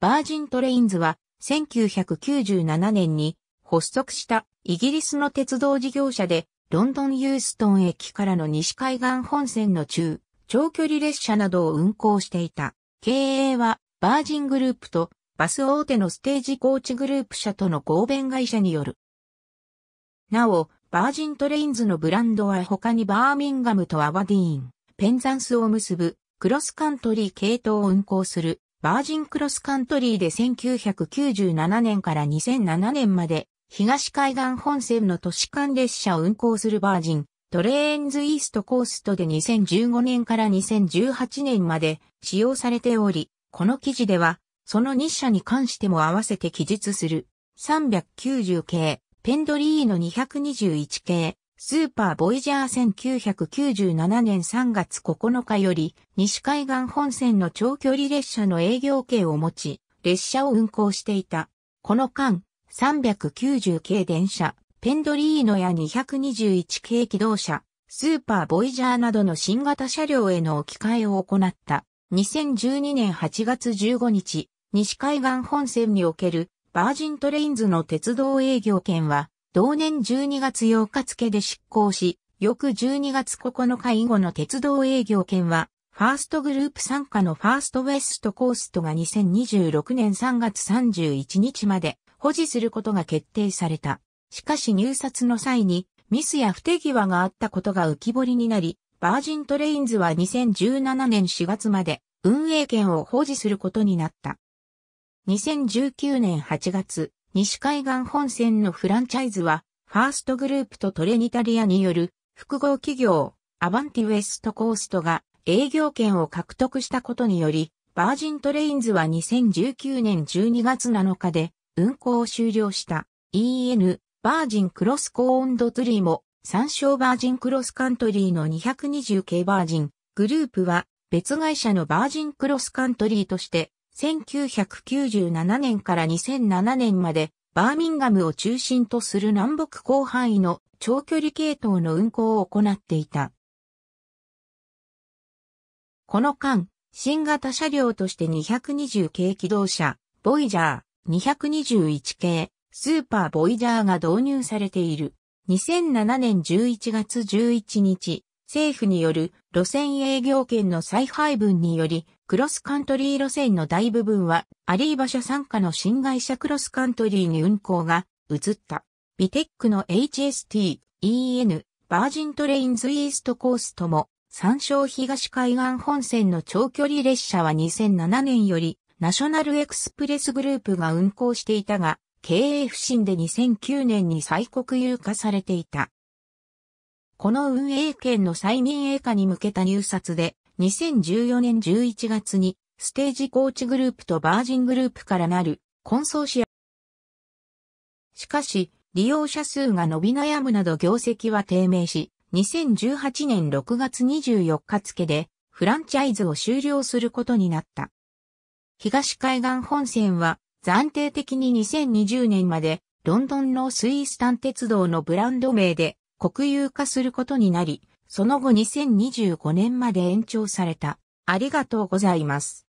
バージントレインズは1997年に発足したイギリスの鉄道事業者でロンドンユーストン駅からの西海岸本線の中長距離列車などを運行していた。経営はバージングループとバス大手のステージコーチグループ社との合弁会社による。なお、バージントレインズのブランドは他にバーミンガムとアバディーン、ペンザンスを結ぶクロスカントリー系統を運行するバージンクロスカントリーで1997年から2007年まで東海岸本線の都市間列車を運行するバージントレーンズイーストコーストで2015年から2018年まで使用されており、この記事ではその日社に関しても合わせて記述する390系、ペンドリーの221系、スーパーボイジャー1997年3月9日より西海岸本線の長距離列車の営業券を持ち、列車を運行していた。この間、390系電車、ペンドリーノや221系機動車、スーパーボイジャーなどの新型車両への置き換えを行った。2012年8月15日、西海岸本線におけるバージントレインズの鉄道営業権は同年12月8日付で執行し、翌12月9日以後の鉄道営業権は、ファーストグループ傘下のファーストウェストコーストが2026年3月31日まで保持することが決定された。しかし入札の際にミスや不手際があったことが浮き彫りになり、バージントレインズは2017年4月まで運営権を保持することになった。2019年8月、西海岸本線のフランチャイズは、ファーストグループとトレニタリアによる複合企業、アバンティウエストコーストが営業権を獲得したことにより、バージントレインズは2019年12月7日で運行を終了した EN バージンクロスコーンドツリーも参照バージンクロスカントリーの220系バージングループは別会社のバージンクロスカントリーとして1997年から2007年まで、バーミンガムを中心とする南北広範囲の長距離系統の運行を行っていた。この間、新型車両として220系機動車、ボイジャー、221系、スーパーボイジャーが導入されている。2007年11月11日、政府による路線営業権の再配分により、クロスカントリー路線の大部分は、アリーバ社傘下の新会社クロスカントリーに運行が移った。ビテックの HST、EN、バージントレインズイーストコースとも、参照東海岸本線の長距離列車は2007年より、ナショナルエクスプレスグループが運行していたが、経営不振で2009年に再国有化されていた。この運営権の再民営化に向けた入札で、2014年11月に、ステージコーチグループとバージングループからなる、コンソーシア。しかし、利用者数が伸び悩むなど業績は低迷し、2018年6月24日付で、フランチャイズを終了することになった。東海岸本線は暫定的に2020年までロンドンのスイースタン鉄道のブランド名で国有化することになり、その後2025年まで延長された。ありがとうございます。